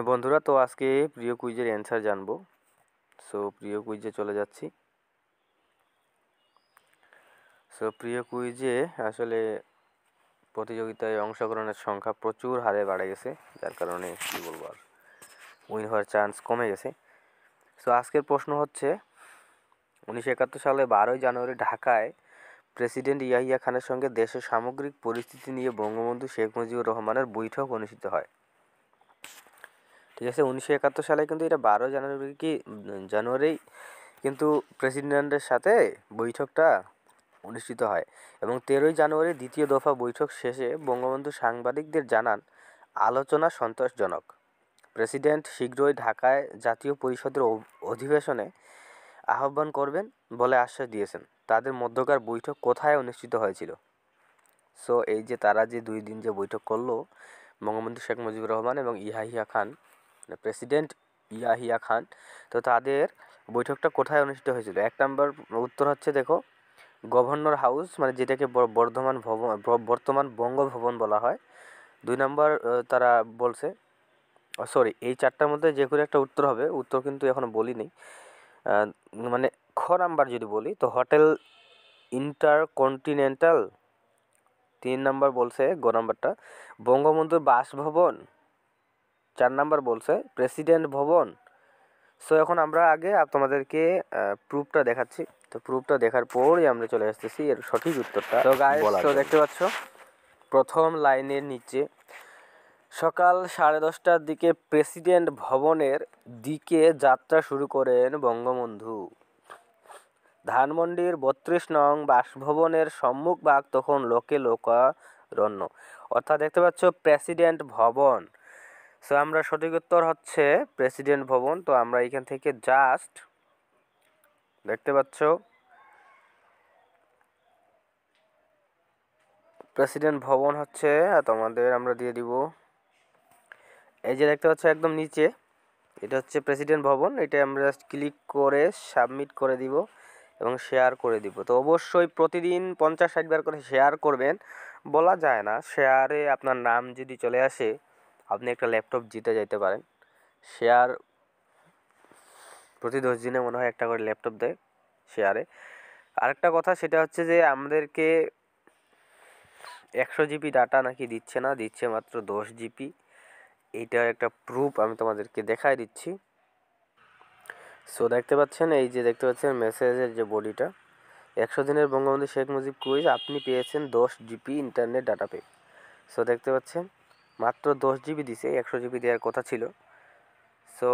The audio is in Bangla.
হ্যাঁ বন্ধুরা তো আজকে প্রিয় কুইজের অ্যান্সার জানবো সো প্রিয় কুইজে চলে যাচ্ছি সো প্রিয় কুইজে আসলে প্রতিযোগিতায় অংশগ্রহণের সংখ্যা প্রচুর হারে বাড়ে গেছে যার কারণে কী বলবো আর উইন হওয়ার চান্স কমে গেছে সো আজকের প্রশ্ন হচ্ছে উনিশশো একাত্তর সালে বারোই জানুয়ারি ঢাকায় প্রেসিডেন্ট ইয়াহিয়া খানের সঙ্গে দেশের সামগ্রিক পরিস্থিতি নিয়ে বঙ্গবন্ধু শেখ মুজিবুর রহমানের বৈঠক অনুষ্ঠিত হয় ঠিক আছে উনিশশো একাত্তর সালে কিন্তু এটা বারো জানুয়ারি কি জানুয়ারি কিন্তু প্রেসিডেন্টের সাথে বৈঠকটা অনুষ্ঠিত হয় এবং তেরোই জানুয়ারি দ্বিতীয় দফা বৈঠক শেষে বঙ্গবন্ধু সাংবাদিকদের জানান আলোচনা সন্তোষজনক প্রেসিডেন্ট শীঘ্রই ঢাকায় জাতীয় পরিষদের অধিবেশনে আহ্বান করবেন বলে আশ্বাস দিয়েছেন তাদের মধ্যকার বৈঠক কোথায় অনুষ্ঠিত হয়েছিল সো এই যে তারা যে দুই দিন যে বৈঠক করলো বঙ্গবন্ধু শেখ মুজিবুর রহমান এবং ইহা খান প্রেসিডেন্ট মানে ইয়াহিয়া খান তো তাদের বৈঠকটা কোথায় অনুষ্ঠিত হয়েছিল এক নম্বর উত্তর হচ্ছে দেখো গভর্নর হাউস মানে যেটাকে বর্ধমান ভবন বর্তমান বঙ্গভবন বলা হয় দুই নম্বর তারা বলছে সরি এই চারটার মধ্যে যে কোনো একটা উত্তর হবে উত্তর কিন্তু এখনও বলিনি মানে খ নাম্বার যদি বলি তো হোটেল ইন্টারকন্টিনেন্টাল তিন নাম্বার বলছে গ নাম্বারটা বঙ্গবন্ধুর বাসভবন চার নাম্বার বলছে প্রেসিডেন্ট ভবন সো এখন আমরা আগে তোমাদেরকে প্রুফটা দেখাচ্ছি তো প্রুফটা দেখার পরই আমরা চলে আসতেছি এর সঠিক উত্তরটা তো গায়ে তো দেখতে পাচ্ছ প্রথম লাইনের নিচে সকাল সাড়ে দশটার দিকে প্রেসিডেন্ট ভবনের দিকে যাত্রা শুরু করেন বঙ্গবন্ধু ধানমন্ডির বত্রিশ নং বাসভবনের সম্মুখ ভাগ তখন লোকে লোকারণ্য অর্থাৎ দেখতে পাচ্ছ প্রেসিডেন্ট ভবন সো আমরা সঠিক উত্তর হচ্ছে প্রেসিডেন্ট ভবন তো আমরা এখান থেকে জাস্ট দেখতে পাচ্ছ প্রেসিডেন্ট ভবন হচ্ছে তোমাদের আমরা দিয়ে দিব এই যে দেখতে পাচ্ছ একদম নিচে এটা হচ্ছে প্রেসিডেন্ট ভবন এটা আমরা জাস্ট ক্লিক করে সাবমিট করে দিব এবং শেয়ার করে দিব তো অবশ্যই প্রতিদিন পঞ্চাশ ষাটবার করে শেয়ার করবেন বলা যায় না শেয়ারে আপনার নাম যদি চলে আসে আপনি একটা ল্যাপটপ জিতে যাইতে পারেন শেয়ার প্রতি দশ দিনে মনে হয় একটা করে ল্যাপটপ দেয় শেয়ারে আরেকটা কথা সেটা হচ্ছে যে আমাদেরকে একশো জিবি ডাটা নাকি দিচ্ছে না দিচ্ছে মাত্র দশ জিবি এইটার একটা প্রুফ আমি তোমাদেরকে দেখাই দিচ্ছি সো দেখতে পাচ্ছেন এই যে দেখতে পাচ্ছেন মেসেজের যে বডিটা একশো দিনের বঙ্গবন্ধু শেখ মুজিব কুইজ আপনি পেয়েছেন দশ জিবি ইন্টারনেট ডাটা পে সো দেখতে পাচ্ছেন মাত্র দশ জিবি দিছে একশো জিবি দেওয়ার কথা ছিল সো